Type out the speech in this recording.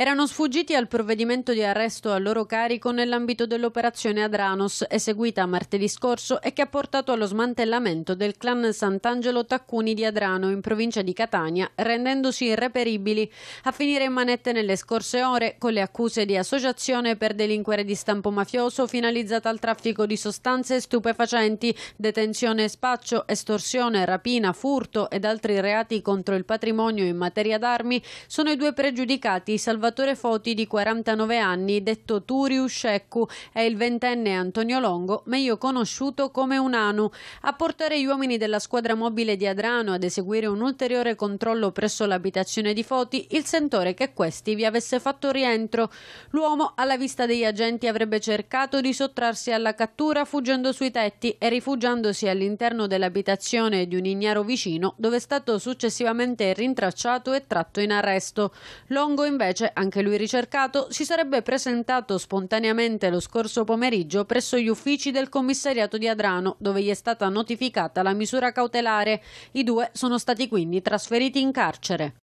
erano sfuggiti al provvedimento di arresto a loro carico nell'ambito dell'operazione Adranos, eseguita martedì scorso e che ha portato allo smantellamento del clan Sant'Angelo Taccuni di Adrano in provincia di Catania, rendendosi irreperibili, a finire in manette nelle scorse ore con le accuse di associazione per delinquere di stampo mafioso finalizzata al traffico di sostanze stupefacenti, detenzione e spaccio, estorsione, rapina, furto ed altri reati contro il patrimonio in materia d'armi, sono i due pregiudicati Salvatore Salvatore Foti di 49 anni, detto Turiu Sceccu, e il ventenne Antonio Longo, meglio conosciuto come Unanu. A portare gli uomini della squadra mobile di Adrano ad eseguire un ulteriore controllo presso l'abitazione di Foti, il sentore che questi vi avesse fatto rientro. L'uomo, alla vista degli agenti, avrebbe cercato di sottrarsi alla cattura fuggendo sui tetti e rifugiandosi all'interno dell'abitazione di un ignaro vicino, dove è stato successivamente rintracciato e tratto in arresto. Longo invece anche lui ricercato, si sarebbe presentato spontaneamente lo scorso pomeriggio presso gli uffici del commissariato di Adrano, dove gli è stata notificata la misura cautelare. I due sono stati quindi trasferiti in carcere.